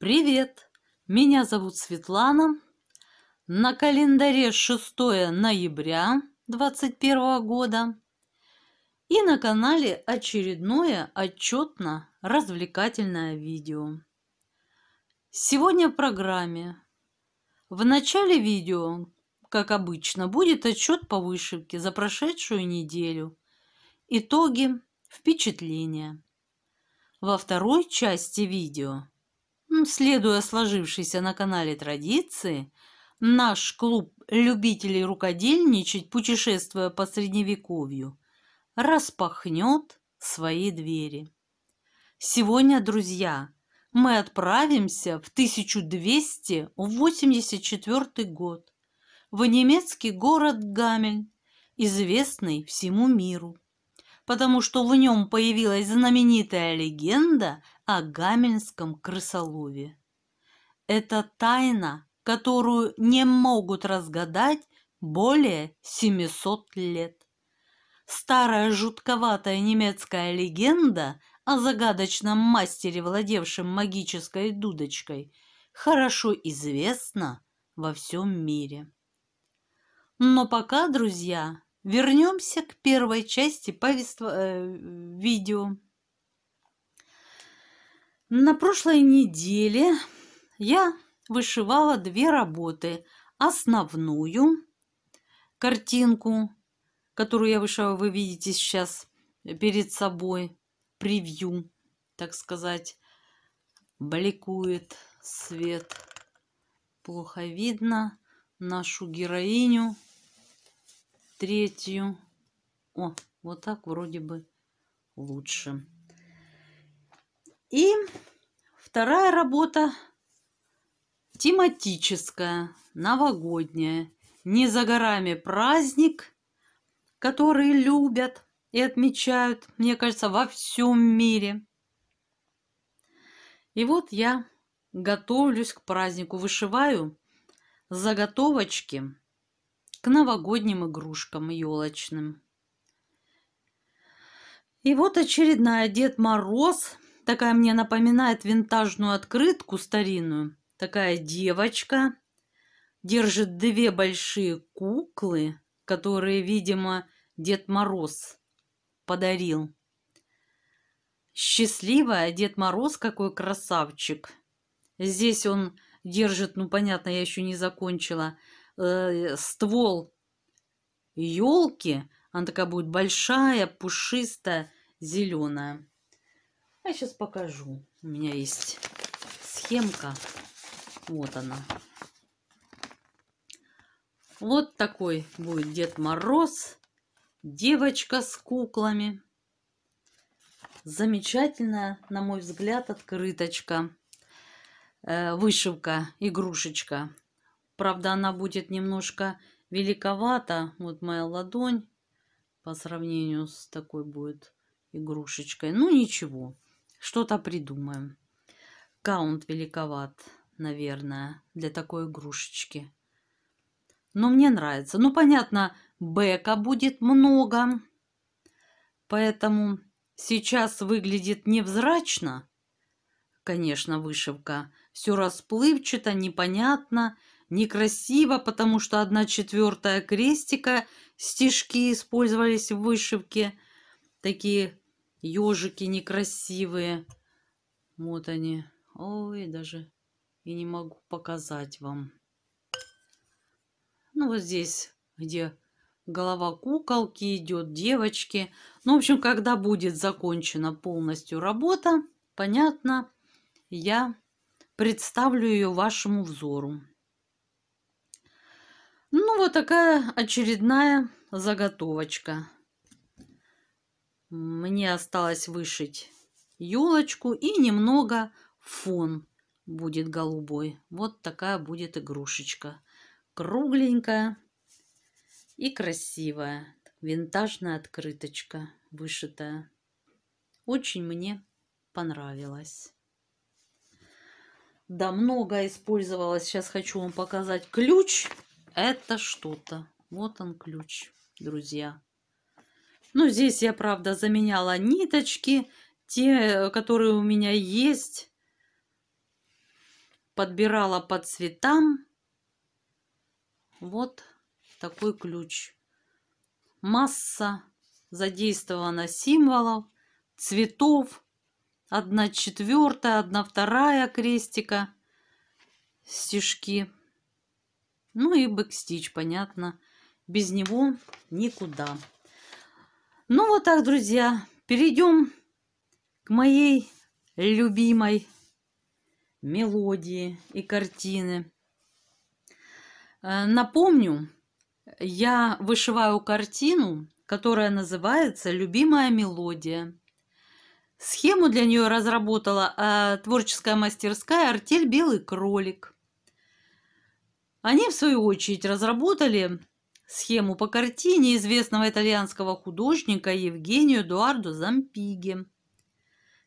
Привет! Меня зовут Светлана. На календаре 6 ноября 2021 года. И на канале очередное отчетно-развлекательное видео. Сегодня в программе. В начале видео, как обычно, будет отчет по вышивке за прошедшую неделю. Итоги, впечатления. Во второй части видео – Следуя сложившейся на канале традиции, наш клуб любителей рукодельничать, путешествуя по Средневековью, распахнет свои двери. Сегодня, друзья, мы отправимся в 1284 год в немецкий город Гамель, известный всему миру потому что в нем появилась знаменитая легенда о гамельском крысолове. Это тайна, которую не могут разгадать более 700 лет. Старая жутковатая немецкая легенда о загадочном мастере, владевшем магической дудочкой, хорошо известна во всем мире. Но пока, друзья, Вернемся к первой части повества, э, видео. На прошлой неделе я вышивала две работы. Основную картинку, которую я вышивала, вы видите сейчас перед собой, превью, так сказать. Бликует свет. Плохо видно нашу героиню – третью. О, вот так вроде бы лучше. И вторая работа тематическая, новогодняя. Не за горами праздник, который любят и отмечают, мне кажется, во всем мире. И вот я готовлюсь к празднику, вышиваю заготовочки – к новогодним игрушкам елочным. И вот очередная Дед Мороз. Такая мне напоминает винтажную открытку старинную. Такая девочка держит две большие куклы, которые, видимо, Дед Мороз подарил. Счастливая Дед Мороз какой красавчик. Здесь он держит, ну понятно, я еще не закончила, Э, ствол елки. Она такая будет большая, пушистая, зеленая. Я сейчас покажу. У меня есть схемка. Вот она. Вот такой будет Дед Мороз. Девочка с куклами. Замечательная, на мой взгляд, открыточка. Э, вышивка, игрушечка. Правда, она будет немножко великовата. Вот моя ладонь по сравнению с такой будет игрушечкой. Ну, ничего. Что-то придумаем. Каунт великоват, наверное, для такой игрушечки. Но мне нравится. Ну, понятно, бэка будет много. Поэтому сейчас выглядит невзрачно. Конечно, вышивка. Все расплывчато, непонятно. Некрасиво, потому что одна четвертая крестика, стежки использовались в вышивке. Такие ежики некрасивые. Вот они. Ой, даже и не могу показать вам. Ну, вот здесь, где голова куколки идет, девочки. Ну, в общем, когда будет закончена полностью работа, понятно, я представлю ее вашему взору. Ну, вот такая очередная заготовочка. Мне осталось вышить елочку и немного фон будет голубой. Вот такая будет игрушечка. Кругленькая и красивая. Винтажная открыточка вышитая. Очень мне понравилось. Да, много использовалось. Сейчас хочу вам показать ключ. Ключ это что-то. Вот он ключ, друзья. Ну, здесь я, правда, заменяла ниточки, те, которые у меня есть. Подбирала по цветам. Вот такой ключ. Масса задействована символов, цветов. Одна четвертая, одна вторая крестика, стежки. Ну и бэкстич, понятно. Без него никуда. Ну вот так, друзья, перейдем к моей любимой мелодии и картины. Э, напомню, я вышиваю картину, которая называется «Любимая мелодия». Схему для нее разработала э, творческая мастерская «Артель Белый кролик». Они, в свою очередь, разработали схему по картине известного итальянского художника Евгению Эдуарду Зампиги.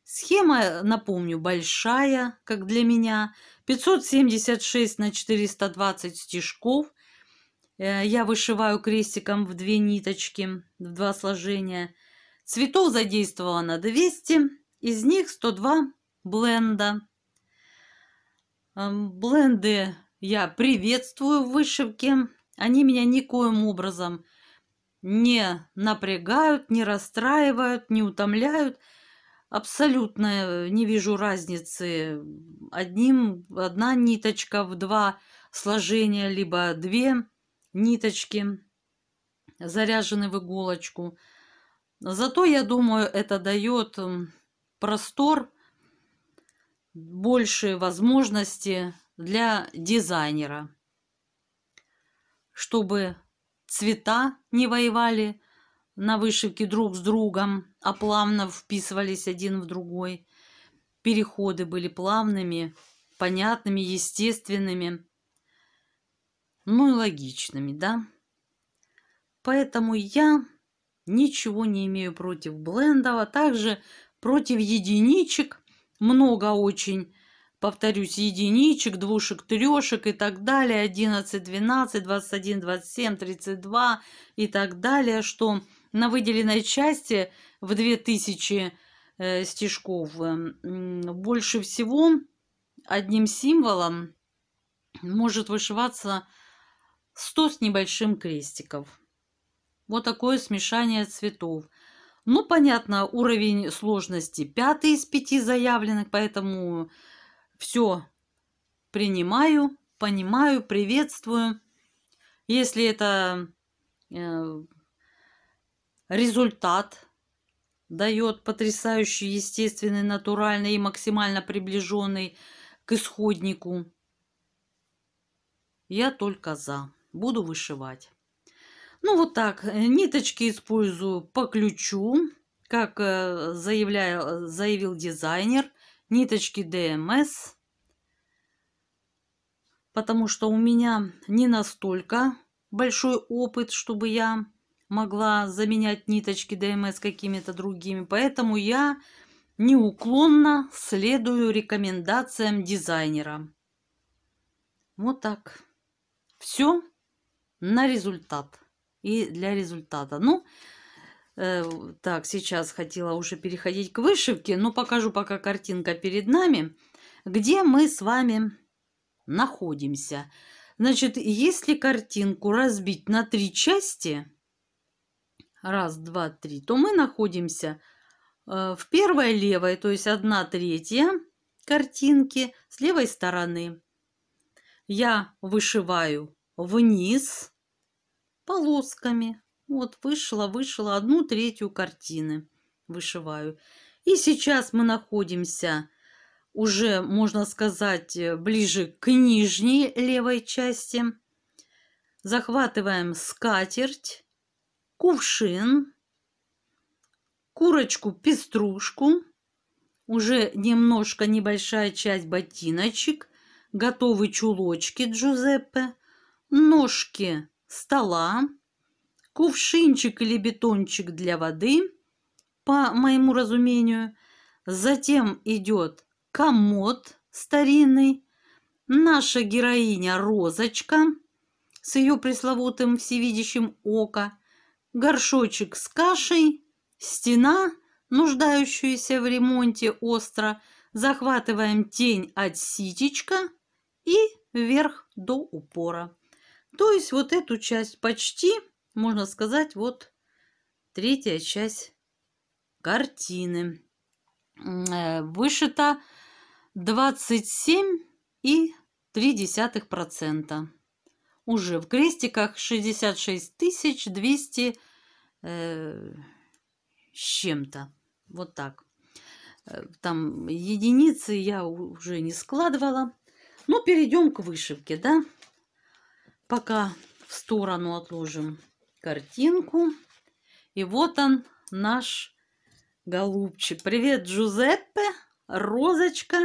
Схема, напомню, большая, как для меня, 576 на 420 стежков. Э, я вышиваю крестиком в две ниточки, в два сложения. Цветов задействовано 200, из них 102 бленда. Бленды я приветствую вышивки. Они меня никоим образом не напрягают, не расстраивают, не утомляют. Абсолютно не вижу разницы. Одним, одна ниточка в два сложения, либо две ниточки заряжены в иголочку. Зато, я думаю, это дает простор, большие возможности для дизайнера, чтобы цвета не воевали на вышивке друг с другом, а плавно вписывались один в другой. Переходы были плавными, понятными, естественными, ну и логичными, да? Поэтому я ничего не имею против блендов, а также против единичек. Много очень повторюсь, единичек, двушек, трешек и так далее, 11, 12, 21, 27, 32 и так далее, что на выделенной части в 2000 э, стишков эм, больше всего одним символом может вышиваться 100 с небольшим крестиков. Вот такое смешание цветов. Ну, понятно, уровень сложности пятый из пяти заявленных, поэтому все принимаю, понимаю, приветствую. Если это э, результат дает потрясающий, естественный, натуральный и максимально приближенный к исходнику. Я только за. Буду вышивать. Ну вот так. Ниточки использую по ключу, как э, заявляю, э, заявил дизайнер – ниточки ДМС, потому что у меня не настолько большой опыт, чтобы я могла заменять ниточки ДМС какими-то другими. Поэтому я неуклонно следую рекомендациям дизайнера. Вот так. Все на результат и для результата. Ну, Э, так, сейчас хотела уже переходить к вышивке, но покажу пока картинка перед нами, где мы с вами находимся. Значит, если картинку разбить на три части, раз, два, три, то мы находимся э, в первой левой, то есть одна третья картинки с левой стороны. Я вышиваю вниз полосками вот вышла, вышла одну третью картины вышиваю. И сейчас мы находимся уже, можно сказать, э, ближе к нижней левой части. Захватываем скатерть, кувшин, курочку-пеструшку, уже немножко небольшая часть ботиночек, готовы чулочки Джузеппе, ножки стола, кувшинчик или бетончик для воды, по моему разумению. Затем идет комод старинный, наша героиня Розочка с ее пресловутым всевидящим око, горшочек с кашей, стена, нуждающаяся в ремонте остро, захватываем тень от ситечка и вверх до упора. То есть вот эту часть почти – можно сказать, вот третья часть картины. Э, Вышито 27,3%. Уже в крестиках 66 200 э, с чем-то. Вот так. Э, там единицы я уже не складывала. Ну, перейдем к вышивке, да? Пока в сторону отложим картинку. И вот он, наш голубчик. Привет, Джузеппе, розочка.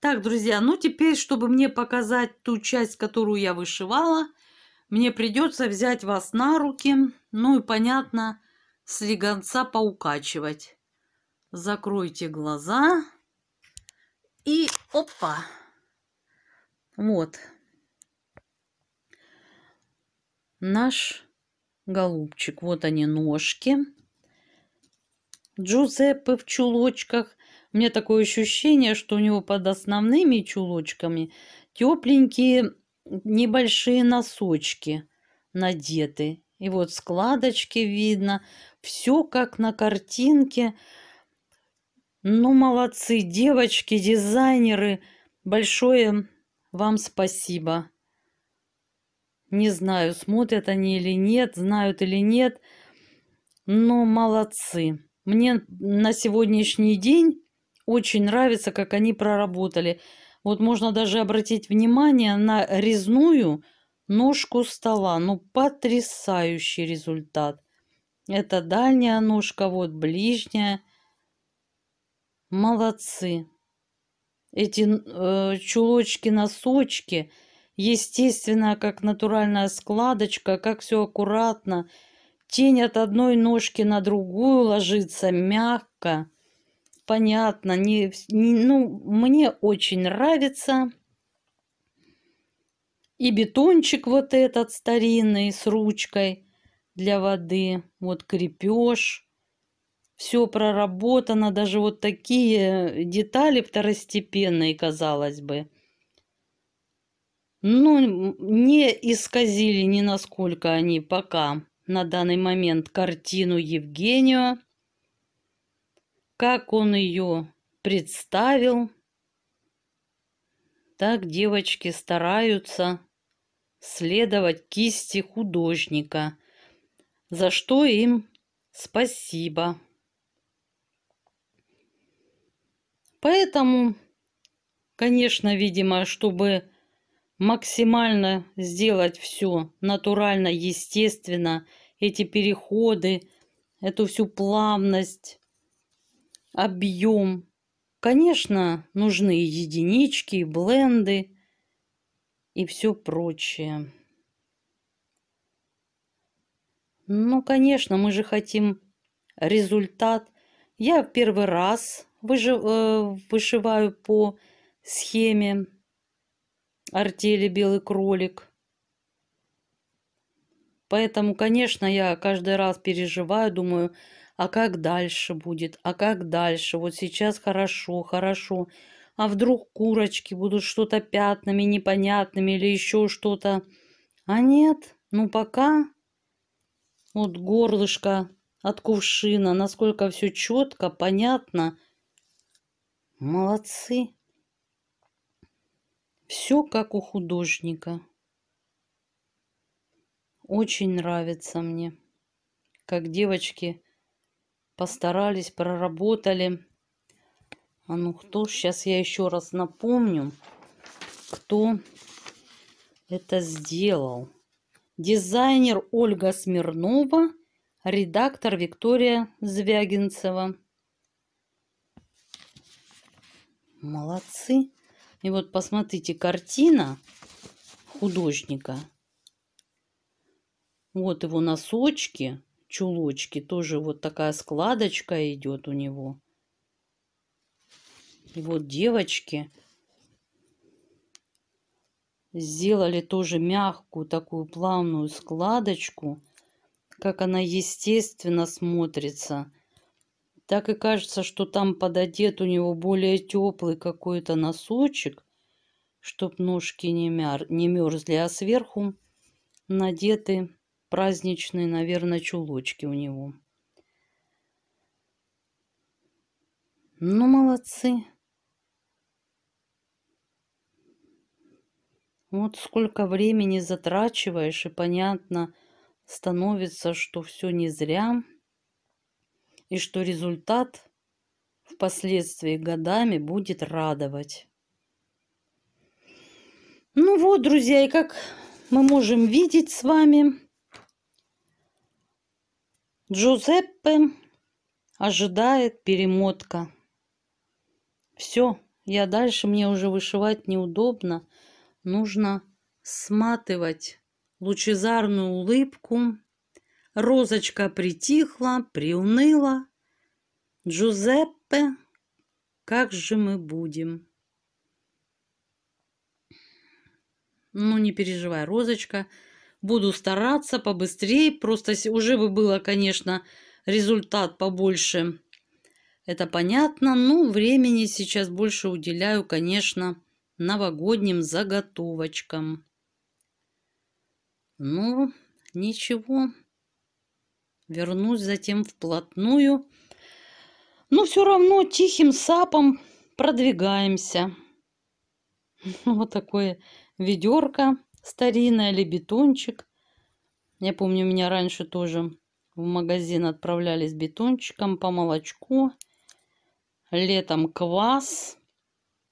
Так, друзья, ну теперь, чтобы мне показать ту часть, которую я вышивала, мне придется взять вас на руки, ну и, понятно, с легонца поукачивать. Закройте глаза и опа! Вот. Наш голубчик. Вот они ножки. Джузеппе в чулочках. У меня такое ощущение, что у него под основными чулочками тепленькие небольшие носочки надеты. И вот складочки видно. Все как на картинке. Ну, молодцы, девочки, дизайнеры. Большое вам спасибо. Не знаю, смотрят они или нет, знают или нет, но молодцы. Мне на сегодняшний день очень нравится, как они проработали. Вот можно даже обратить внимание на резную ножку стола. Ну, потрясающий результат. Это дальняя ножка, вот ближняя. Молодцы. Эти э, чулочки-носочки – Естественно, как натуральная складочка, как все аккуратно. Тень от одной ножки на другую ложится мягко. Понятно, не, не, ну, мне очень нравится. И бетончик вот этот старинный с ручкой для воды. Вот крепеж. Все проработано, даже вот такие детали второстепенные, казалось бы. Ну, не исказили ни насколько они пока на данный момент картину Евгению, как он ее представил. Так девочки стараются следовать кисти художника, за что им спасибо. Поэтому, конечно, видимо, чтобы максимально сделать все натурально, естественно, эти переходы, эту всю плавность, объем. Конечно, нужны и единички, и бленды, и все прочее. Ну, конечно, мы же хотим результат. Я первый раз э, вышиваю по схеме артели «Белый кролик». Поэтому, конечно, я каждый раз переживаю, думаю, а как дальше будет, а как дальше, вот сейчас хорошо, хорошо, а вдруг курочки будут что-то пятнами непонятными или еще что-то. А нет, ну пока вот горлышко от кувшина, насколько все четко, понятно. Молодцы. Все как у художника. Очень нравится мне, как девочки постарались, проработали. А ну кто, сейчас я еще раз напомню, кто это сделал. Дизайнер Ольга Смирнова, редактор Виктория Звягинцева. Молодцы. И вот посмотрите, картина художника. Вот его носочки, чулочки. Тоже вот такая складочка идет у него. И вот девочки сделали тоже мягкую такую плавную складочку. Как она естественно смотрится так и кажется, что там пододет у него более теплый какой-то носочек, чтоб ножки не, мяр, не мерзли, а сверху надеты праздничные, наверное, чулочки у него. Ну, молодцы. Вот сколько времени затрачиваешь, и понятно становится, что все не зря – и что результат впоследствии годами будет радовать. Ну вот, друзья, и как мы можем видеть с вами, Джузеппе ожидает перемотка. Все, я дальше, мне уже вышивать неудобно. Нужно сматывать лучезарную улыбку Розочка притихла, приуныла. Джузеппе, как же мы будем? Ну, не переживай, Розочка. Буду стараться побыстрее. Просто уже бы было, конечно, результат побольше. Это понятно. Ну, времени сейчас больше уделяю, конечно, новогодним заготовочкам. Ну, ничего. Вернусь затем вплотную. Но все равно тихим сапом продвигаемся. Ну, вот такое ведерко старинное, или бетончик. Я помню, меня раньше тоже в магазин отправляли с бетончиком по молочку. Летом квас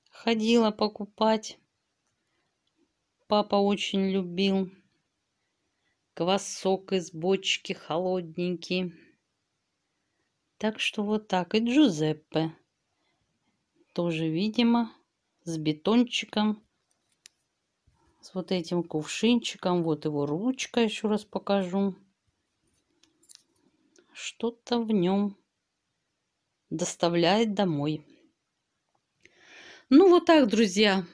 ходила покупать. Папа очень любил. Квасок из бочки холодненький. Так что вот так. И Джузеппе. Тоже, видимо, с бетончиком. С вот этим кувшинчиком. Вот его ручка еще раз покажу. Что-то в нем доставляет домой. Ну вот так, друзья.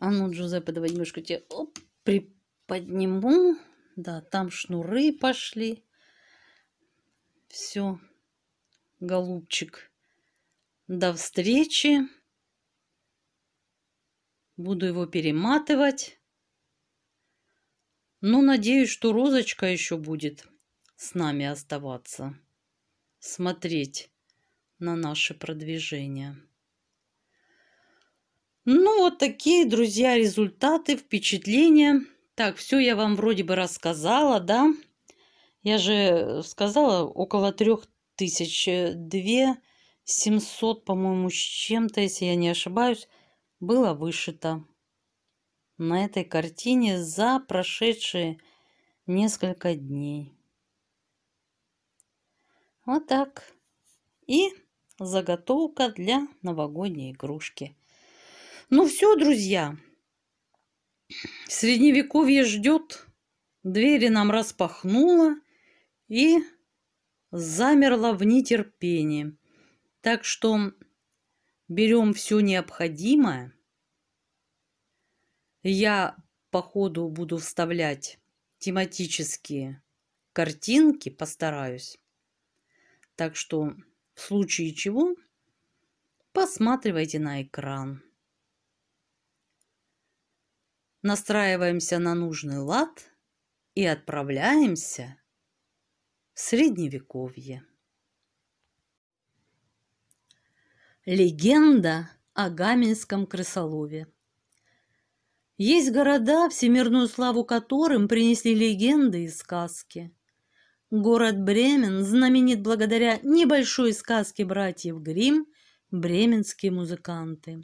А ну, Джузеппе, давай немножко тебе оп, при, подниму. Да, там шнуры пошли. Все, голубчик. До встречи. Буду его перематывать. Ну, надеюсь, что розочка еще будет с нами оставаться. Смотреть на наши продвижения. Ну, вот такие, друзья, результаты, впечатления – так, все я вам вроде бы рассказала, да? Я же сказала, около трех тысяч, э, две семьсот, по-моему, с чем-то, если я не ошибаюсь, было вышито на этой картине за прошедшие несколько дней. Вот так. И заготовка для новогодней игрушки. Ну все, друзья. Средневековье ждет, двери нам распахнуло и замерло в нетерпении. Так что берем все необходимое. Я по ходу буду вставлять тематические картинки, постараюсь. Так что в случае чего посматривайте на экран настраиваемся на нужный лад и отправляемся в Средневековье. Легенда о Гамельском крысолове Есть города, всемирную славу которым принесли легенды и сказки. Город Бремен знаменит благодаря небольшой сказке братьев Грим. «Бременские музыканты»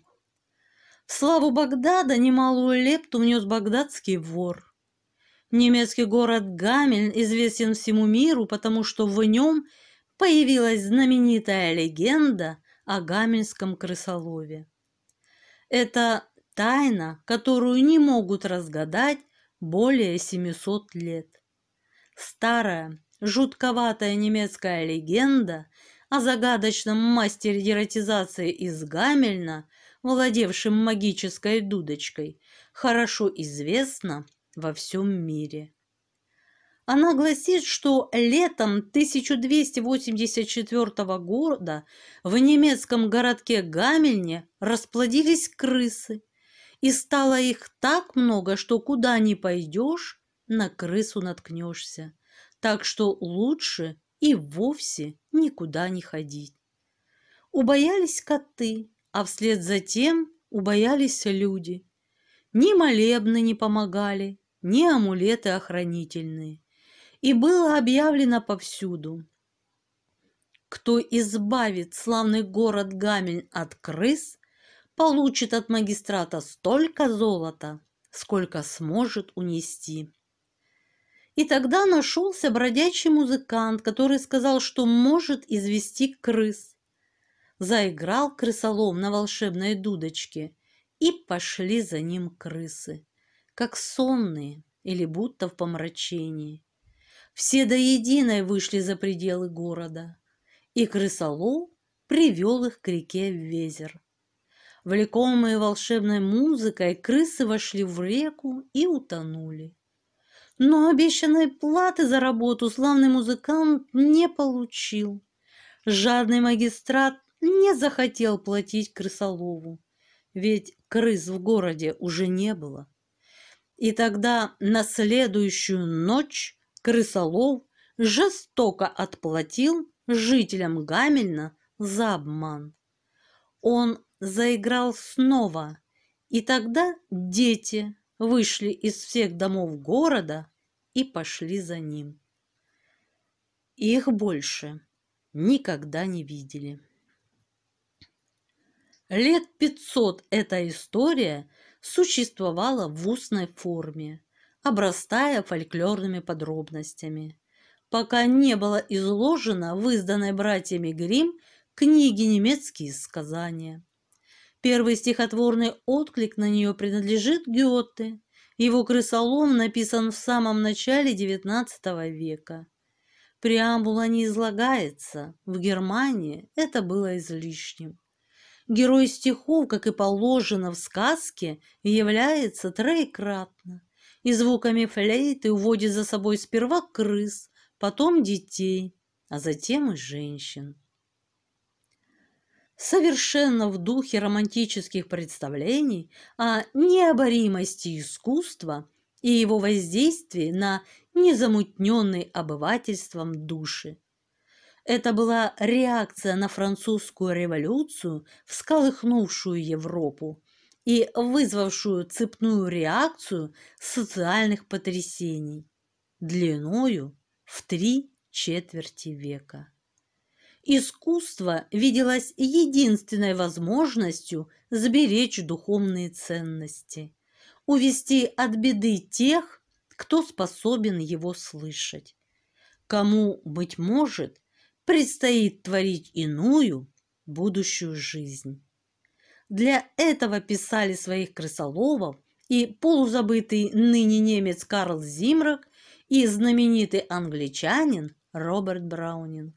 славу Багдада немалую лепту внес багдадский вор. Немецкий город Гамельн известен всему миру, потому что в нем появилась знаменитая легенда о гамельском крысолове. Это тайна, которую не могут разгадать более 700 лет. Старая, жутковатая немецкая легенда о загадочном мастере дератизации из Гамельна – владевшим магической дудочкой, хорошо известна во всем мире. Она гласит, что летом 1284 года в немецком городке Гамельне расплодились крысы, и стало их так много, что куда ни пойдешь, на крысу наткнешься. Так что лучше и вовсе никуда не ходить. Убоялись коты, а вслед за тем убоялись люди. Ни молебны не помогали, ни амулеты охранительные. И было объявлено повсюду. Кто избавит славный город Гамель от крыс, получит от магистрата столько золота, сколько сможет унести. И тогда нашелся бродячий музыкант, который сказал, что может извести крыс заиграл крысолом на волшебной дудочке, и пошли за ним крысы, как сонные или будто в помрачении. Все до единой вышли за пределы города, и крысолов привел их к реке Везер. Влекомые волшебной музыкой, крысы вошли в реку и утонули. Но обещанной платы за работу славный музыкант не получил. Жадный магистрат не захотел платить крысолову, ведь крыс в городе уже не было. И тогда на следующую ночь крысолов жестоко отплатил жителям Гамельна за обман. Он заиграл снова, и тогда дети вышли из всех домов города и пошли за ним. Их больше никогда не видели. Лет пятьсот эта история существовала в устной форме, обрастая фольклорными подробностями, пока не было изложено в изданной братьями Грим книги «Немецкие сказания». Первый стихотворный отклик на нее принадлежит Гёте. Его крысолом написан в самом начале XIX века. Преамбула не излагается, в Германии это было излишним. Герой стихов, как и положено в сказке, является троекратно и звуками флейты уводит за собой сперва крыс, потом детей, а затем и женщин. Совершенно в духе романтических представлений о необоримости искусства и его воздействии на незамутненный обывательством души, это была реакция на французскую революцию, всколыхнувшую Европу и вызвавшую цепную реакцию социальных потрясений длиною в три четверти века. Искусство виделось единственной возможностью сберечь духовные ценности, увести от беды тех, кто способен его слышать, кому, быть может, предстоит творить иную будущую жизнь. Для этого писали своих крысоловов и полузабытый ныне немец Карл Зимрак и знаменитый англичанин Роберт Браунинг.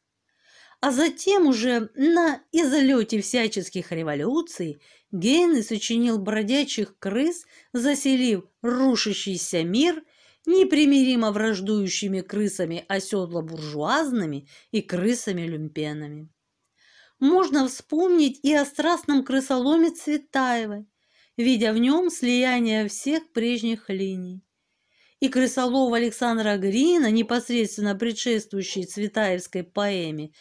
А затем уже на изолете всяческих революций Гейне сочинил бродячих крыс, заселив рушащийся мир – непримиримо враждующими крысами оседло-буржуазными и крысами-люмпенами. Можно вспомнить и о страстном крысоломе Цветаевой, видя в нем слияние всех прежних линий. И крысолов Александра Грина, непосредственно предшествующий Цветаевской поэме,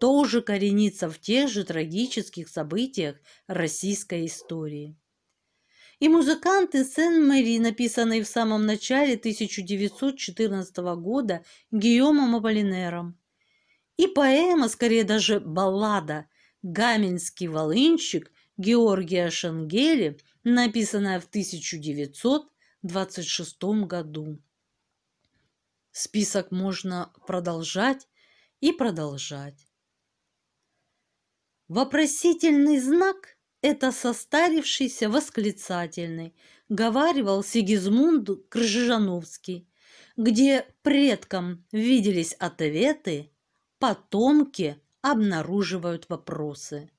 тоже коренится в тех же трагических событиях российской истории и музыканты Сен-Мэри, написанные в самом начале 1914 года Гийомом Аполлинером. И поэма, скорее даже баллада «Гамельнский волынщик» Георгия Шенгели, написанная в 1926 году. Список можно продолжать и продолжать. Вопросительный знак – это состарившийся восклицательный, говаривал Сигизмунд Крыжановский, где предкам виделись ответы, потомки обнаруживают вопросы.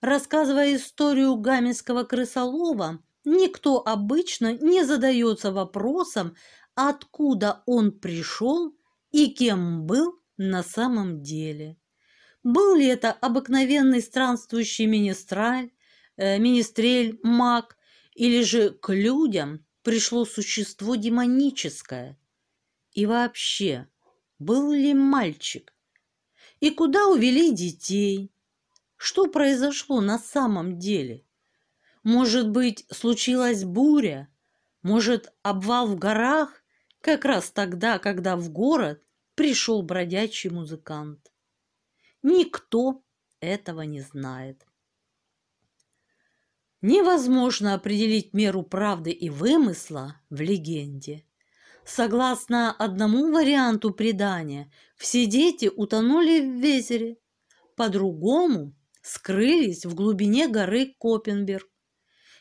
Рассказывая историю гамельского крысолова, никто обычно не задается вопросом, откуда он пришел и кем был на самом деле. Был ли это обыкновенный странствующий министраль, э, министрель, маг, или же к людям пришло существо демоническое? И вообще, был ли мальчик? И куда увели детей? Что произошло на самом деле? Может быть, случилась буря? Может, обвал в горах? Как раз тогда, когда в город пришел бродячий музыкант. Никто этого не знает. Невозможно определить меру правды и вымысла в легенде. Согласно одному варианту предания, все дети утонули в Везере, по-другому скрылись в глубине горы Копенберг.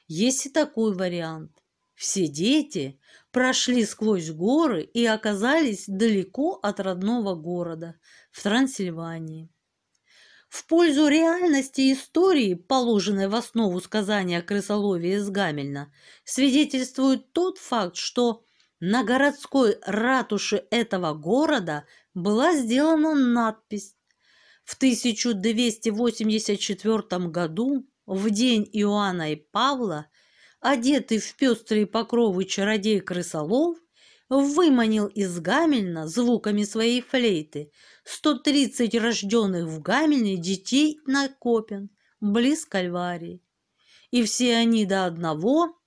Есть и такой вариант. Все дети прошли сквозь горы и оказались далеко от родного города в Трансильвании в пользу реальности истории, положенной в основу сказания о крысолове из Гамельна, свидетельствует тот факт, что на городской ратуше этого города была сделана надпись «В 1284 году, в день Иоанна и Павла, одетый в пестрые покровы чародей крысолов, выманил из Гамельна звуками своей флейты 130 рожденных в Гамельне детей накопен близ Кальварии, и все они до одного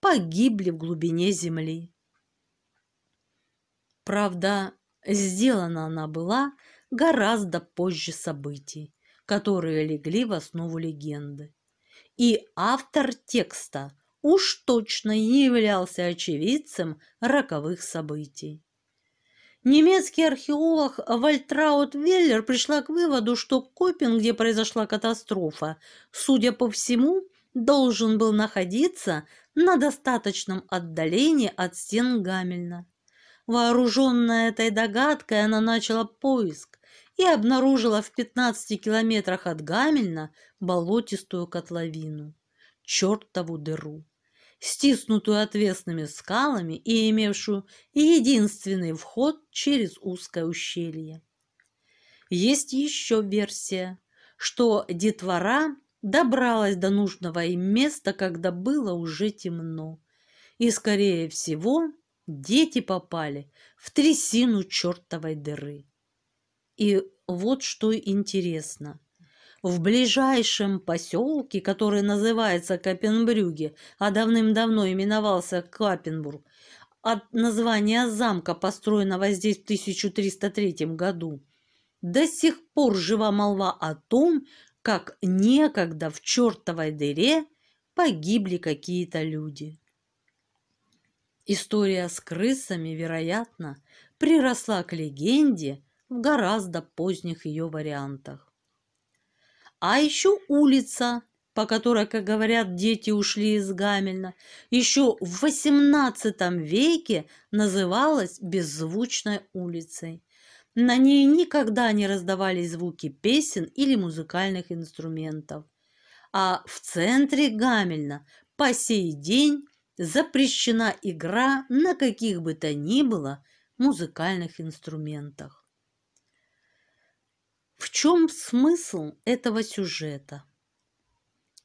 погибли в глубине земли. Правда, сделана она была гораздо позже событий, которые легли в основу легенды. И автор текста уж точно не являлся очевидцем роковых событий. Немецкий археолог Вальтраут Веллер пришла к выводу, что Копин, где произошла катастрофа, судя по всему, должен был находиться на достаточном отдалении от стен Гамельна. Вооруженная этой догадкой, она начала поиск и обнаружила в 15 километрах от Гамельна болотистую котловину, чертову дыру стиснутую отвесными скалами и имевшую единственный вход через узкое ущелье. Есть еще версия, что детвора добралась до нужного им места, когда было уже темно, и, скорее всего, дети попали в трясину чертовой дыры. И вот что интересно – в ближайшем поселке, который называется Капенбрюге, а давным-давно именовался Капенбург, от названия замка, построенного здесь в 1303 году, до сих пор жива молва о том, как некогда в чертовой дыре погибли какие-то люди. История с крысами, вероятно, приросла к легенде в гораздо поздних ее вариантах. А еще улица, по которой, как говорят, дети ушли из Гамельна, еще в XVIII веке называлась беззвучной улицей. На ней никогда не раздавались звуки песен или музыкальных инструментов. А в центре Гамельна по сей день запрещена игра на каких бы то ни было музыкальных инструментах. В чем смысл этого сюжета?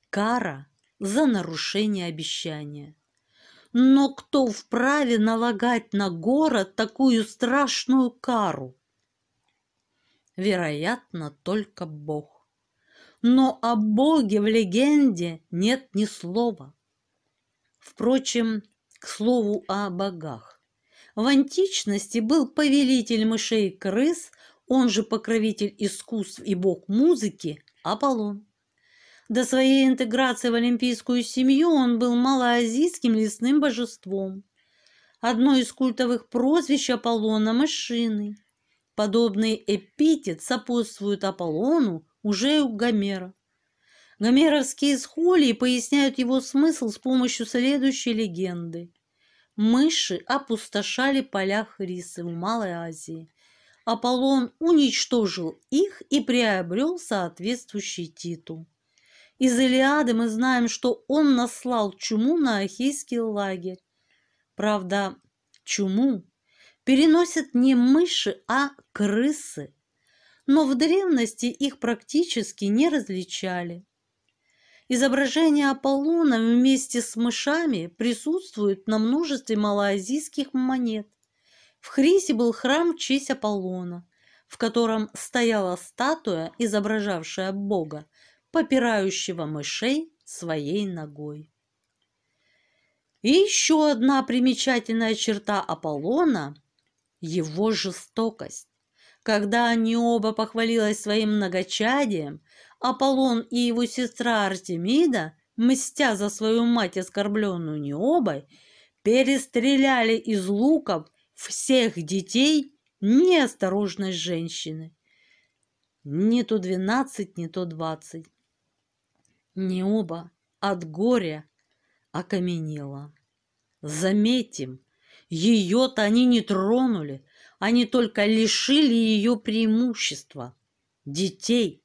Кара за нарушение обещания. Но кто вправе налагать на город такую страшную кару? Вероятно, только Бог. Но о Боге в легенде нет ни слова. Впрочем, к слову о богах. В античности был повелитель мышей и крыс, он же покровитель искусств и бог музыки, Аполлон. До своей интеграции в олимпийскую семью он был малоазийским лесным божеством. Одно из культовых прозвищ Аполлона – «Машины». Подобный эпитет сопутствует Аполлону уже у Гомера. Гомеровские схолии поясняют его смысл с помощью следующей легенды. Мыши опустошали поля Хрисы в Малой Азии. Аполлон уничтожил их и приобрел соответствующий титул. Из Илиады мы знаем, что он наслал чуму на Ахейский лагерь. Правда, чуму переносят не мыши, а крысы. Но в древности их практически не различали. Изображение Аполлона вместе с мышами присутствует на множестве малоазийских монет. В Хрисе был храм в честь Аполлона, в котором стояла статуя, изображавшая Бога, попирающего мышей своей ногой. И еще одна примечательная черта Аполлона – его жестокость. Когда они оба похвалились своим многочадием, Аполлон и его сестра Артемида, мстя за свою мать, оскорбленную Необой, перестреляли из луков всех детей неосторожность женщины. Не то двенадцать, не то двадцать. Не оба от горя окаменела. Заметим, ее-то они не тронули, они только лишили ее преимущества – детей –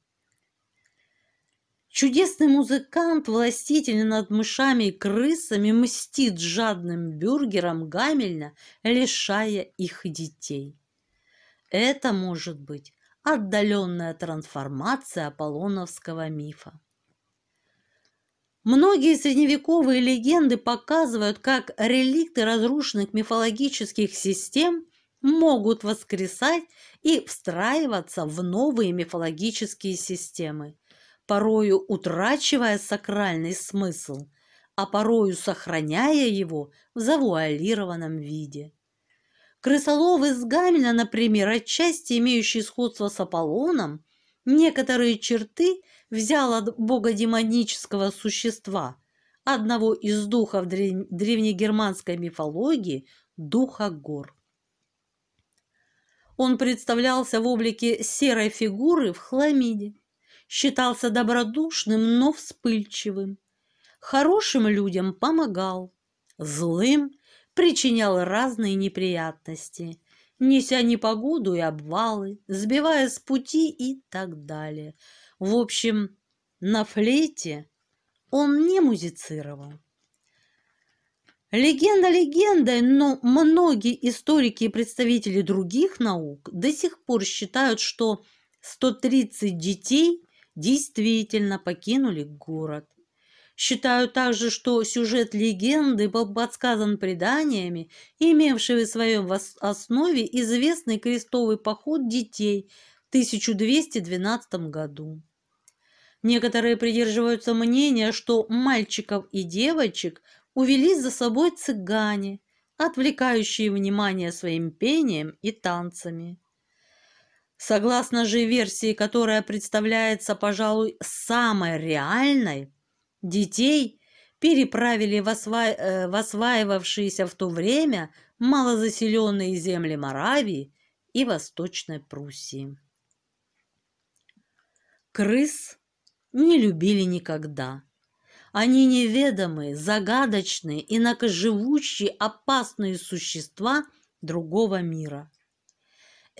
Чудесный музыкант, властитель над мышами и крысами, мстит жадным бюргерам Гамельна, лишая их детей. Это может быть отдаленная трансформация аполлоновского мифа. Многие средневековые легенды показывают, как реликты разрушенных мифологических систем могут воскресать и встраиваться в новые мифологические системы порою утрачивая сакральный смысл, а порою сохраняя его в завуалированном виде. Крысолов из Гамеля, например, отчасти имеющий сходство с Аполлоном, некоторые черты взял от богодемонического существа, одного из духов древ... древнегерманской мифологии, духа гор. Он представлялся в облике серой фигуры в хламиде считался добродушным, но вспыльчивым. Хорошим людям помогал, злым причинял разные неприятности, неся непогоду и обвалы, сбивая с пути и так далее. В общем, на флейте он не музицировал. Легенда легендой, но многие историки и представители других наук до сих пор считают, что 130 детей действительно покинули город. Считаю также, что сюжет легенды был подсказан преданиями, имевшими в своем основе известный крестовый поход детей в 1212 году. Некоторые придерживаются мнения, что мальчиков и девочек увели за собой цыгане, отвлекающие внимание своим пением и танцами. Согласно же версии, которая представляется, пожалуй, самой реальной, детей переправили в, осва... Э, в осваивавшиеся в то время малозаселенные земли Моравии и Восточной Пруссии. Крыс не любили никогда. Они неведомые, загадочные, инакоживущие, опасные существа другого мира –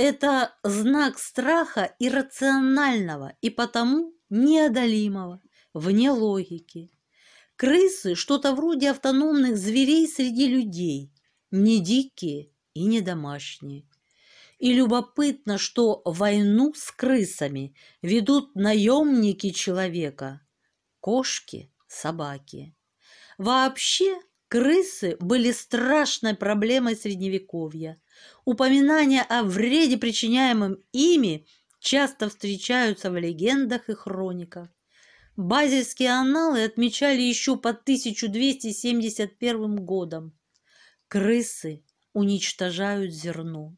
это знак страха иррационального и потому неодолимого, вне логики. Крысы – что-то вроде автономных зверей среди людей, не дикие и не домашние. И любопытно, что войну с крысами ведут наемники человека – кошки, собаки. Вообще, крысы были страшной проблемой Средневековья. Упоминания о вреде, причиняемом ими, часто встречаются в легендах и хрониках. Базельские аналы отмечали еще по 1271 годом. Крысы уничтожают зерно.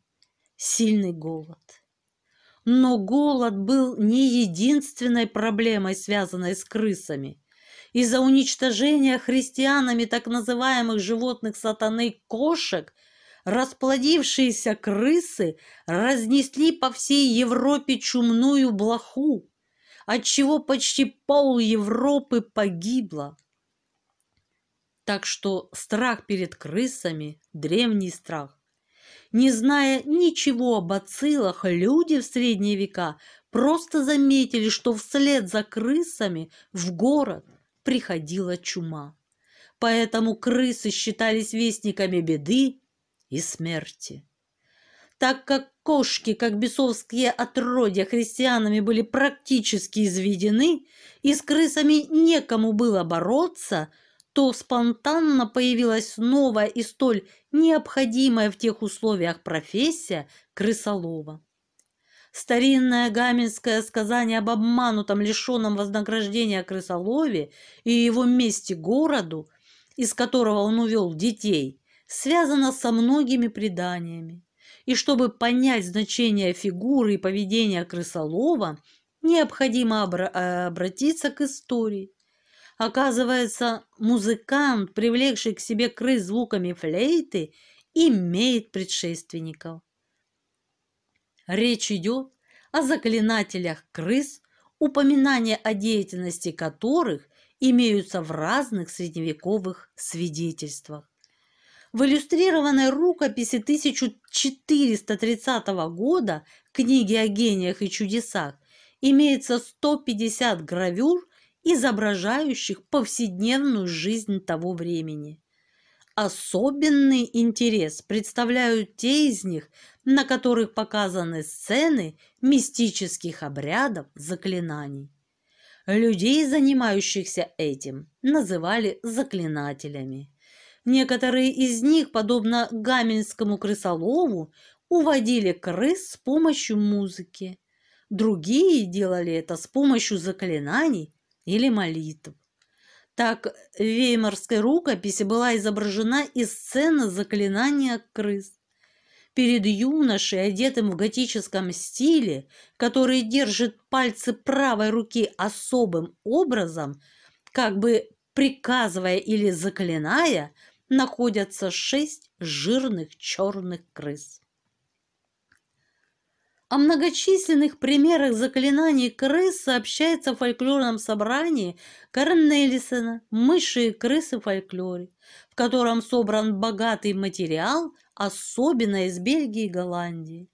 Сильный голод. Но голод был не единственной проблемой, связанной с крысами. Из-за уничтожения христианами так называемых животных сатаны кошек расплодившиеся крысы разнесли по всей Европе чумную блоху, отчего почти пол Европы погибло. Так что страх перед крысами – древний страх. Не зная ничего об бациллах, люди в средние века просто заметили, что вслед за крысами в город приходила чума. Поэтому крысы считались вестниками беды и смерти. Так как кошки, как бесовские отродья, христианами были практически изведены, и с крысами некому было бороться, то спонтанно появилась новая и столь необходимая в тех условиях профессия крысолова. Старинное гамельское сказание об обманутом, лишенном вознаграждения крысолове и его месте городу, из которого он увел детей, связана со многими преданиями, и чтобы понять значение фигуры и поведения крысолова, необходимо обра а, обратиться к истории. Оказывается, музыкант, привлекший к себе крыс звуками флейты, имеет предшественников. Речь идет о заклинателях крыс, упоминания о деятельности которых имеются в разных средневековых свидетельствах. В иллюстрированной рукописи 1430 года книги о гениях и чудесах имеется 150 гравюр, изображающих повседневную жизнь того времени. Особенный интерес представляют те из них, на которых показаны сцены мистических обрядов заклинаний. Людей, занимающихся этим, называли заклинателями. Некоторые из них, подобно Гаменскому крысолову, уводили крыс с помощью музыки. Другие делали это с помощью заклинаний или молитв. Так в веймарской рукописи была изображена и сцена заклинания крыс. Перед юношей, одетым в готическом стиле, который держит пальцы правой руки особым образом, как бы приказывая или заклиная – находятся шесть жирных черных крыс. О многочисленных примерах заклинаний крыс сообщается в фольклорном собрании Карнелисона «Мыши и крысы фольклоре», в котором собран богатый материал, особенно из Бельгии и Голландии.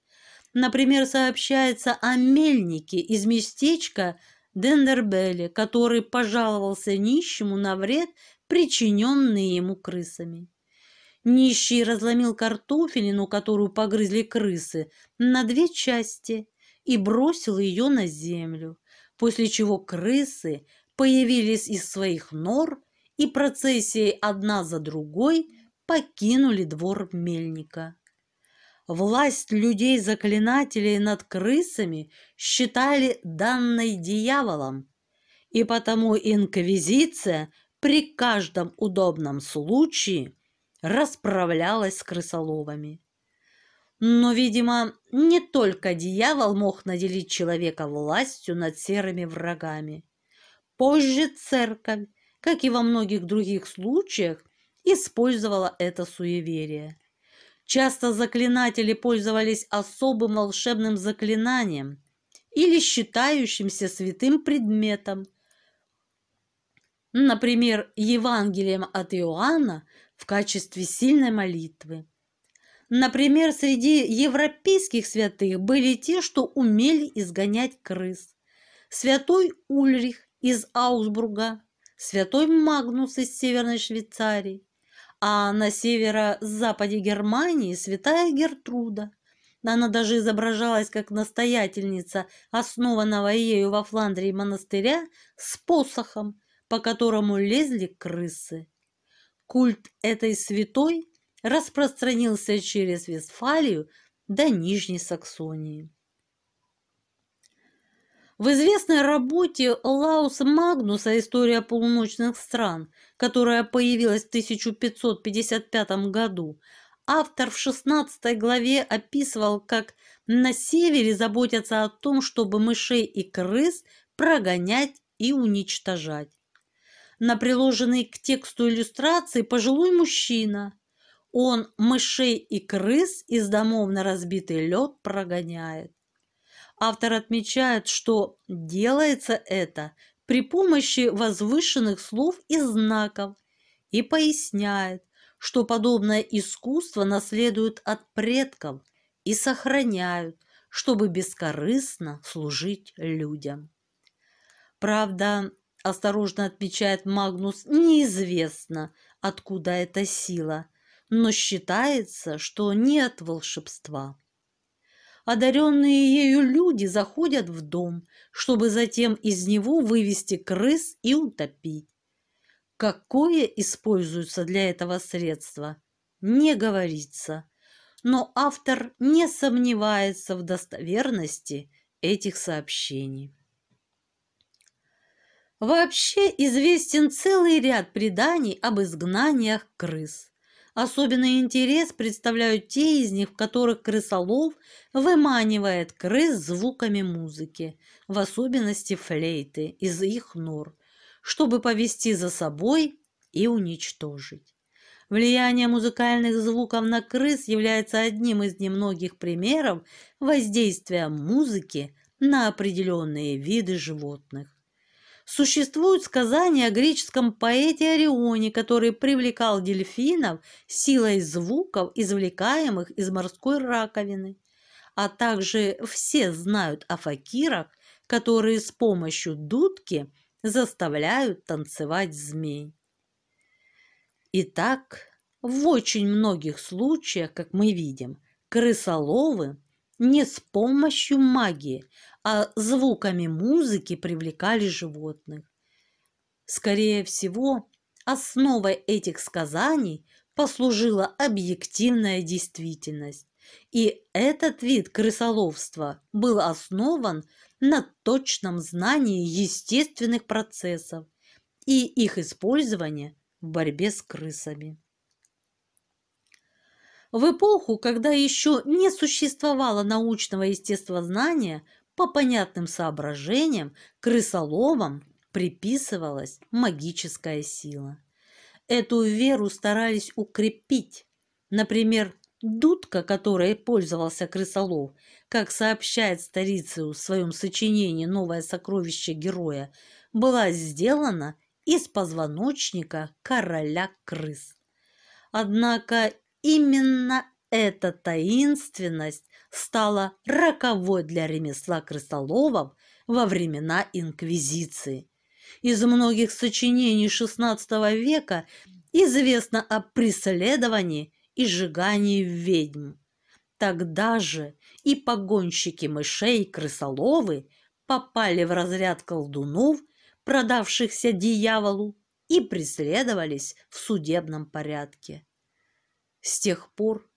Например, сообщается о мельнике из местечка Дендербеле, который пожаловался нищему на вред, причиненные ему крысами. Нищий разломил картофелину, которую погрызли крысы, на две части и бросил ее на землю, после чего крысы появились из своих нор и процессией одна за другой покинули двор мельника. Власть людей-заклинателей над крысами считали данной дьяволом, и потому инквизиция при каждом удобном случае расправлялась с крысоловами. Но, видимо, не только дьявол мог наделить человека властью над серыми врагами. Позже церковь, как и во многих других случаях, использовала это суеверие. Часто заклинатели пользовались особым волшебным заклинанием или считающимся святым предметом – например, Евангелием от Иоанна в качестве сильной молитвы. Например, среди европейских святых были те, что умели изгонять крыс. Святой Ульрих из Аусбурга, святой Магнус из Северной Швейцарии, а на северо-западе Германии святая Гертруда. Она даже изображалась как настоятельница основанного ею во Фландрии монастыря с посохом – по которому лезли крысы. Культ этой святой распространился через Вестфалию до Нижней Саксонии. В известной работе Лаус Магнуса «История полуночных стран», которая появилась в 1555 году, автор в 16 главе описывал, как на севере заботятся о том, чтобы мышей и крыс прогонять и уничтожать на приложенной к тексту иллюстрации пожилой мужчина. Он мышей и крыс из домов на разбитый лед прогоняет. Автор отмечает, что делается это при помощи возвышенных слов и знаков и поясняет, что подобное искусство наследуют от предков и сохраняют, чтобы бескорыстно служить людям. Правда, – осторожно отмечает Магнус, – неизвестно, откуда эта сила, но считается, что не от волшебства. Одаренные ею люди заходят в дом, чтобы затем из него вывести крыс и утопить. Какое используется для этого средство, не говорится, но автор не сомневается в достоверности этих сообщений. Вообще известен целый ряд преданий об изгнаниях крыс. Особенный интерес представляют те из них, в которых крысолов выманивает крыс звуками музыки, в особенности флейты из их нор, чтобы повести за собой и уничтожить. Влияние музыкальных звуков на крыс является одним из немногих примеров воздействия музыки на определенные виды животных. Существуют сказания о греческом поэте Орионе, который привлекал дельфинов силой звуков, извлекаемых из морской раковины. А также все знают о факирах, которые с помощью дудки заставляют танцевать змей. Итак, в очень многих случаях, как мы видим, крысоловы не с помощью магии, а звуками музыки привлекали животных. Скорее всего, основой этих сказаний послужила объективная действительность. И этот вид крысоловства был основан на точном знании естественных процессов и их использования в борьбе с крысами. В эпоху, когда еще не существовало научного естествознания – по понятным соображениям крысоловам приписывалась магическая сила. Эту веру старались укрепить. Например, дудка, которой пользовался крысолов, как сообщает старицу в своем сочинении «Новое сокровище героя», была сделана из позвоночника короля крыс. Однако именно эта таинственность стала роковой для ремесла крысоловов во времена Инквизиции. Из многих сочинений XVI века известно о преследовании и сжигании ведьм. Тогда же и погонщики мышей крысоловы попали в разряд колдунов, продавшихся дьяволу, и преследовались в судебном порядке. С тех пор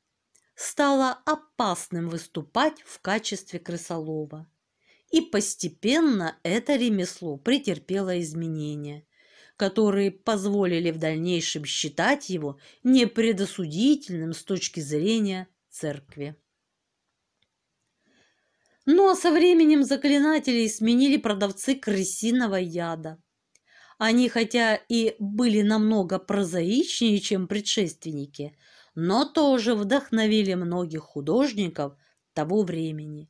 стало опасным выступать в качестве крысолова. И постепенно это ремесло претерпело изменения, которые позволили в дальнейшем считать его непредосудительным с точки зрения церкви. Но со временем заклинателей сменили продавцы крысиного яда. Они, хотя и были намного прозаичнее, чем предшественники – но тоже вдохновили многих художников того времени.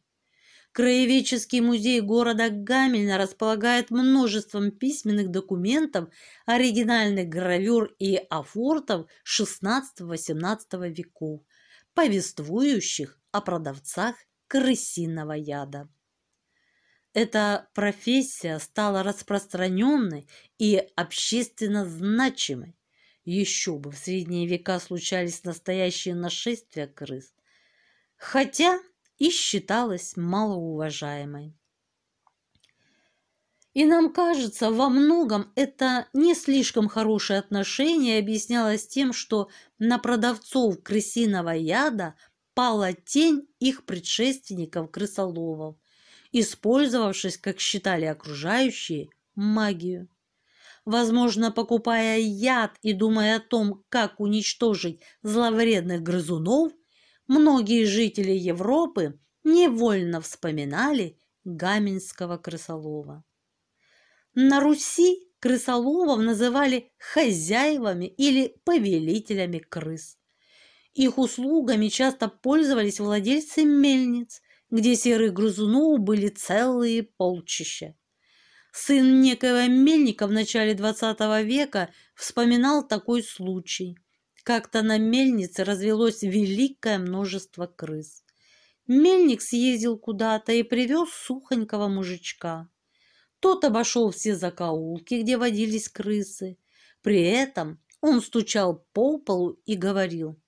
Краеведческий музей города Гамельна располагает множеством письменных документов, оригинальных гравюр и афортов XVI-XVIII веков, повествующих о продавцах крысиного яда. Эта профессия стала распространенной и общественно значимой. Еще бы, в средние века случались настоящие нашествия крыс, хотя и считалась малоуважаемой. И нам кажется, во многом это не слишком хорошее отношение объяснялось тем, что на продавцов крысиного яда пала тень их предшественников крысоловов, использовавшись, как считали окружающие, магию возможно, покупая яд и думая о том, как уничтожить зловредных грызунов, многие жители Европы невольно вспоминали Гаминского крысолова. На Руси крысоловов называли хозяевами или повелителями крыс. Их услугами часто пользовались владельцы мельниц, где серых грызунов были целые полчища. Сын некоего мельника в начале XX века вспоминал такой случай. Как-то на мельнице развелось великое множество крыс. Мельник съездил куда-то и привез сухонького мужичка. Тот обошел все закоулки, где водились крысы. При этом он стучал по полу и говорил,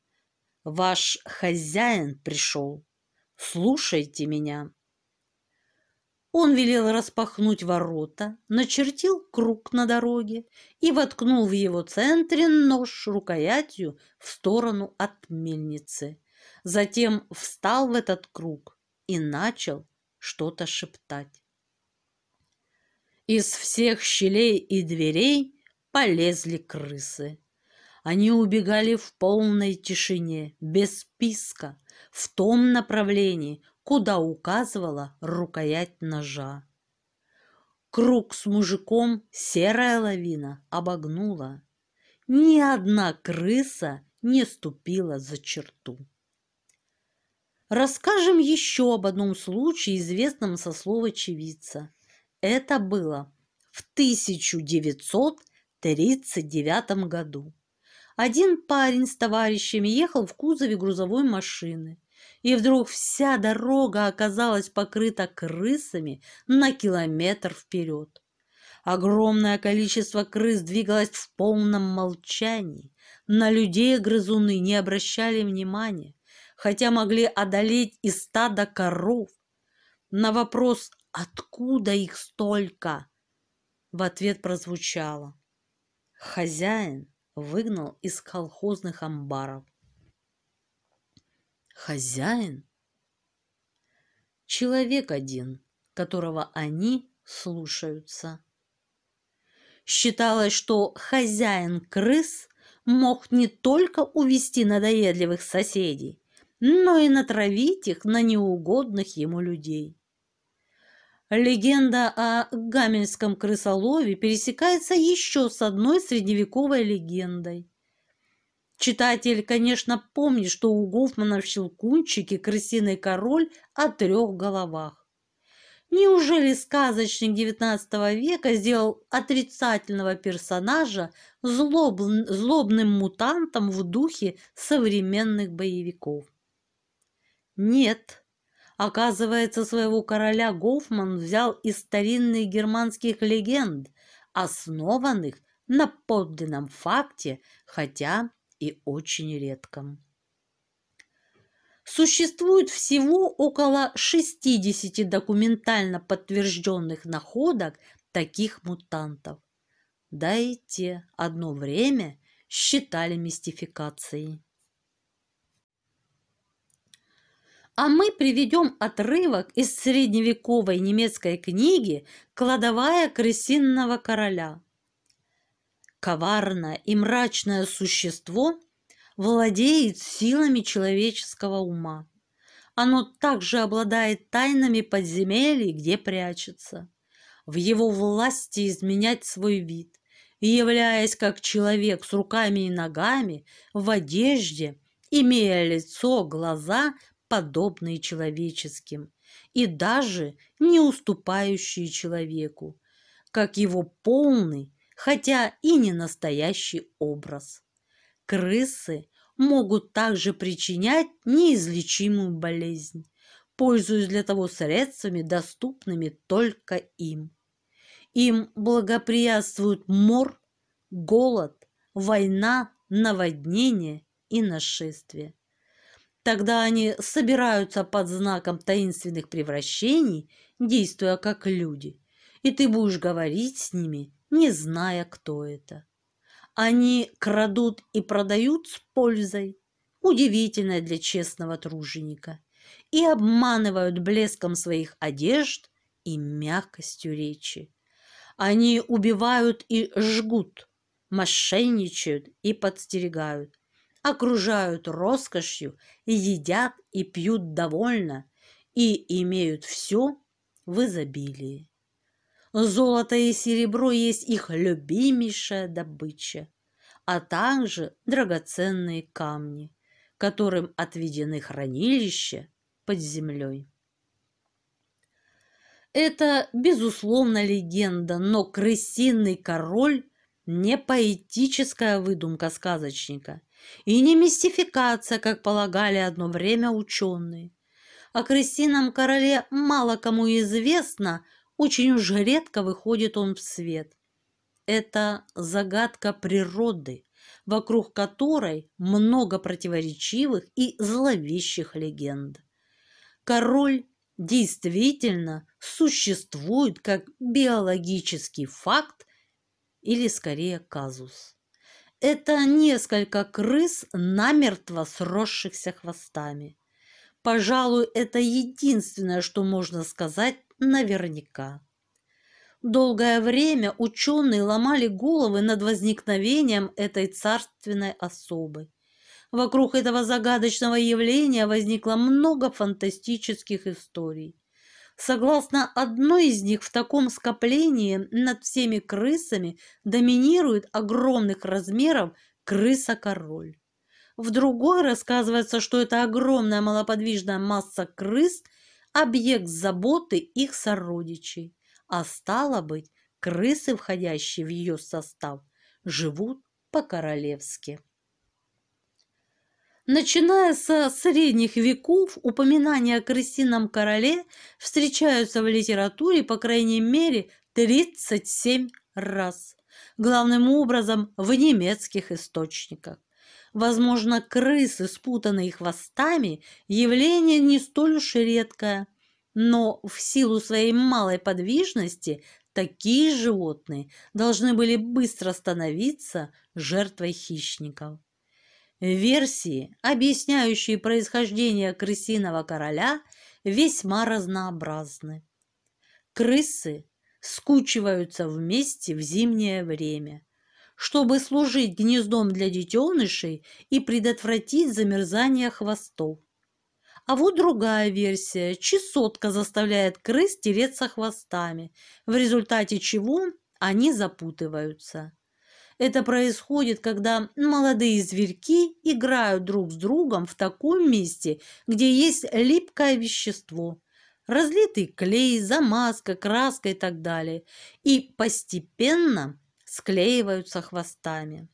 «Ваш хозяин пришел, слушайте меня». Он велел распахнуть ворота, начертил круг на дороге и воткнул в его центре нож рукоятью в сторону от мельницы. Затем встал в этот круг и начал что-то шептать. Из всех щелей и дверей полезли крысы. Они убегали в полной тишине, без писка, в том направлении, куда указывала рукоять ножа. Круг с мужиком серая лавина обогнула. Ни одна крыса не ступила за черту. Расскажем еще об одном случае, известном со слова очевидца. Это было в 1939 году. Один парень с товарищами ехал в кузове грузовой машины и вдруг вся дорога оказалась покрыта крысами на километр вперед. Огромное количество крыс двигалось в полном молчании. На людей грызуны не обращали внимания, хотя могли одолеть и стадо коров. На вопрос «Откуда их столько?» в ответ прозвучало «Хозяин выгнал из колхозных амбаров». Хозяин? Человек один, которого они слушаются. Считалось, что хозяин крыс мог не только увести надоедливых соседей, но и натравить их на неугодных ему людей. Легенда о гамельском крысолове пересекается еще с одной средневековой легендой. Читатель, конечно, помнит, что у Гофмана в «Щелкунчике» крысиный король о трех головах. Неужели сказочник XIX века сделал отрицательного персонажа злоб... злобным мутантом в духе современных боевиков? Нет. Оказывается, своего короля Гофман взял из старинных германских легенд, основанных на подлинном факте, хотя и очень редком. Существует всего около 60 документально подтвержденных находок таких мутантов. Да и те одно время считали мистификацией. А мы приведем отрывок из средневековой немецкой книги «Кладовая крысинного короля» коварное и мрачное существо владеет силами человеческого ума. Оно также обладает тайнами подземелий, где прячется. В его власти изменять свой вид, и являясь как человек с руками и ногами, в одежде, имея лицо, глаза, подобные человеческим, и даже не уступающие человеку, как его полный хотя и не настоящий образ. Крысы могут также причинять неизлечимую болезнь, пользуясь для того средствами, доступными только им. Им благоприятствуют мор, голод, война, наводнение и нашествие. Тогда они собираются под знаком таинственных превращений, действуя как люди, и ты будешь говорить с ними не зная, кто это. Они крадут и продают с пользой, удивительной для честного труженика, и обманывают блеском своих одежд и мягкостью речи. Они убивают и жгут, мошенничают и подстерегают, окружают роскошью, едят и пьют довольно и имеют все в изобилии. Золото и серебро есть их любимейшая добыча, а также драгоценные камни, которым отведены хранилища под землей. Это, безусловно, легенда, но крысиный король – не поэтическая выдумка сказочника и не мистификация, как полагали одно время ученые. О крысином короле мало кому известно – очень уж редко выходит он в свет. Это загадка природы, вокруг которой много противоречивых и зловещих легенд. Король действительно существует как биологический факт или скорее казус. Это несколько крыс, намертво сросшихся хвостами. Пожалуй, это единственное, что можно сказать наверняка. Долгое время ученые ломали головы над возникновением этой царственной особы. Вокруг этого загадочного явления возникло много фантастических историй. Согласно одной из них, в таком скоплении над всеми крысами доминирует огромных размеров крыса-король. В другой рассказывается, что эта огромная малоподвижная масса крыс – объект заботы их сородичей, а стало быть, крысы, входящие в ее состав, живут по-королевски. Начиная со средних веков, упоминания о крысином короле встречаются в литературе по крайней мере 37 раз, главным образом в немецких источниках возможно, крысы, спутанные хвостами, явление не столь уж и редкое. Но в силу своей малой подвижности такие животные должны были быстро становиться жертвой хищников. Версии, объясняющие происхождение крысиного короля, весьма разнообразны. Крысы скучиваются вместе в зимнее время – чтобы служить гнездом для детенышей и предотвратить замерзание хвостов. А вот другая версия. Чесотка заставляет крыс тереться хвостами, в результате чего они запутываются. Это происходит, когда молодые зверьки играют друг с другом в таком месте, где есть липкое вещество, разлитый клей, замазка, краска и так далее. И постепенно склеиваются хвостами.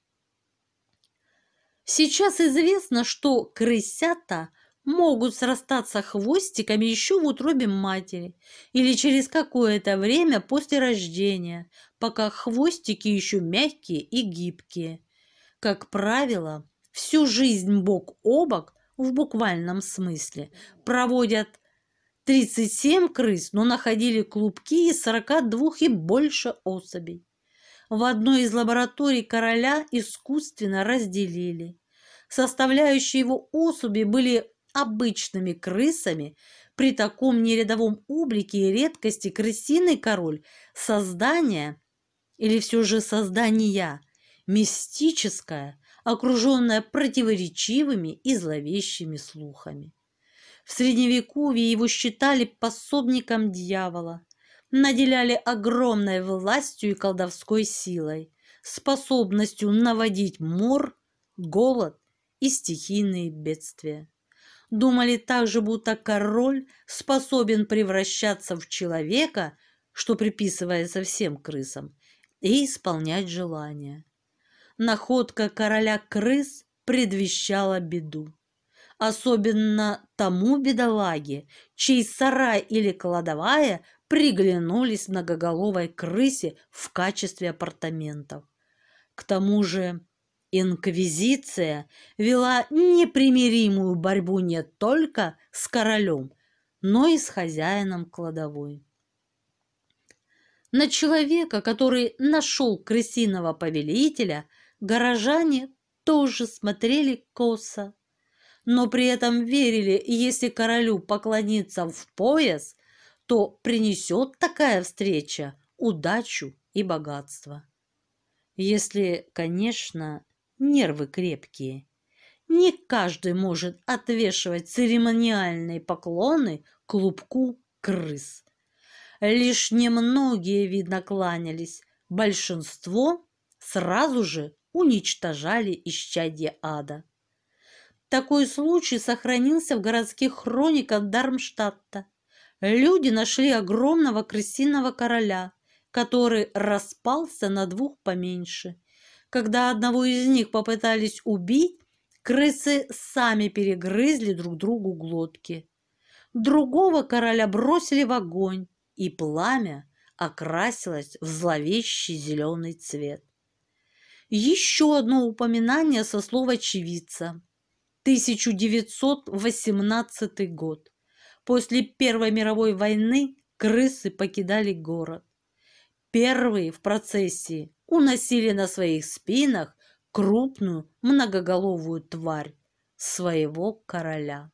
Сейчас известно, что крысята могут срастаться хвостиками еще в утробе матери или через какое-то время после рождения, пока хвостики еще мягкие и гибкие. Как правило, всю жизнь бок о бок в буквальном смысле проводят 37 крыс, но находили клубки из 42 и больше особей в одной из лабораторий короля искусственно разделили. Составляющие его особи были обычными крысами. При таком нерядовом облике и редкости крысиный король – создание, или все же создание, мистическое, окруженное противоречивыми и зловещими слухами. В Средневековье его считали пособником дьявола, наделяли огромной властью и колдовской силой, способностью наводить мор, голод и стихийные бедствия. Думали также, будто король способен превращаться в человека, что приписывается всем крысам, и исполнять желания. Находка короля крыс предвещала беду особенно тому бедолаге, чей сарай или кладовая приглянулись многоголовой крысе в качестве апартаментов. К тому же инквизиция вела непримиримую борьбу не только с королем, но и с хозяином кладовой. На человека, который нашел крысиного повелителя, горожане тоже смотрели косо, но при этом верили, если королю поклониться в пояс, то принесет такая встреча удачу и богатство. Если, конечно, нервы крепкие. Не каждый может отвешивать церемониальные поклоны клубку крыс. Лишь немногие, видно, кланялись, большинство сразу же уничтожали исчадье ада. Такой случай сохранился в городских хрониках Дармштадта люди нашли огромного крысиного короля, который распался на двух поменьше. Когда одного из них попытались убить, крысы сами перегрызли друг другу глотки. Другого короля бросили в огонь, и пламя окрасилось в зловещий зеленый цвет. Еще одно упоминание со слова «очевидца». 1918 год. После Первой мировой войны крысы покидали город. Первые в процессии уносили на своих спинах крупную многоголовую тварь своего короля.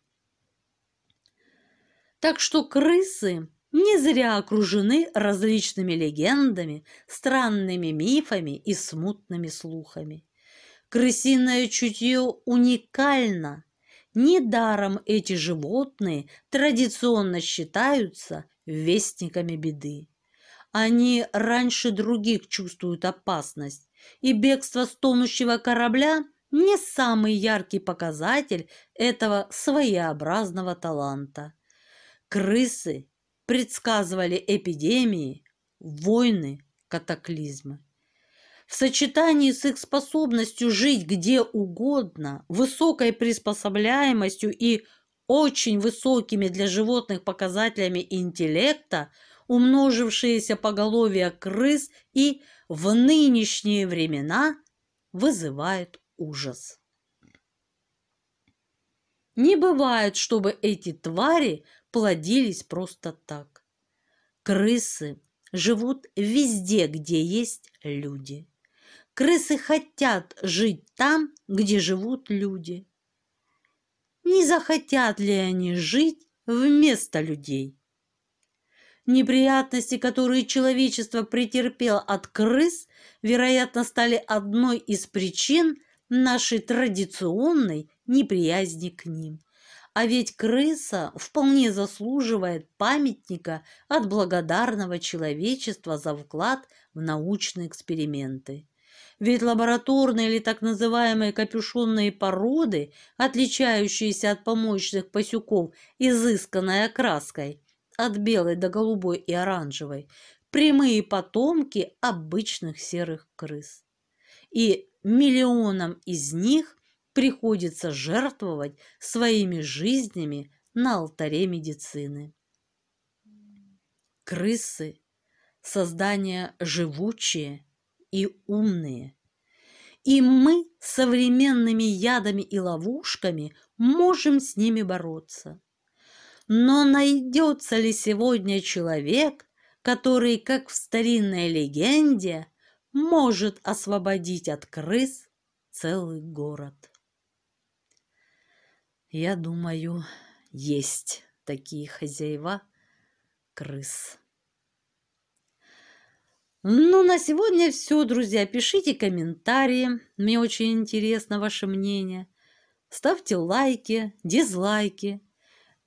Так что крысы не зря окружены различными легендами, странными мифами и смутными слухами. Крысиное чутье уникально Недаром эти животные традиционно считаются вестниками беды. Они раньше других чувствуют опасность, и бегство с тонущего корабля – не самый яркий показатель этого своеобразного таланта. Крысы предсказывали эпидемии, войны, катаклизмы в сочетании с их способностью жить где угодно, высокой приспособляемостью и очень высокими для животных показателями интеллекта, умножившиеся поголовья крыс и в нынешние времена вызывает ужас. Не бывает, чтобы эти твари плодились просто так. Крысы живут везде, где есть люди. Крысы хотят жить там, где живут люди. Не захотят ли они жить вместо людей? Неприятности, которые человечество претерпело от крыс, вероятно, стали одной из причин нашей традиционной неприязни к ним. А ведь крыса вполне заслуживает памятника от благодарного человечества за вклад в научные эксперименты. Ведь лабораторные или так называемые капюшонные породы, отличающиеся от помоечных пасюков изысканной окраской от белой до голубой и оранжевой, прямые потомки обычных серых крыс. И миллионам из них приходится жертвовать своими жизнями на алтаре медицины. Крысы – создания живучие и умные. И мы современными ядами и ловушками можем с ними бороться. Но найдется ли сегодня человек, который, как в старинной легенде, может освободить от крыс целый город? Я думаю, есть такие хозяева крыс. Ну, на сегодня все, друзья. Пишите комментарии. Мне очень интересно ваше мнение. Ставьте лайки, дизлайки.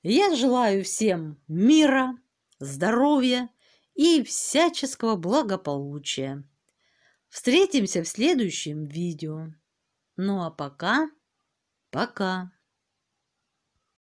Я желаю всем мира, здоровья и всяческого благополучия. Встретимся в следующем видео. Ну а пока, пока.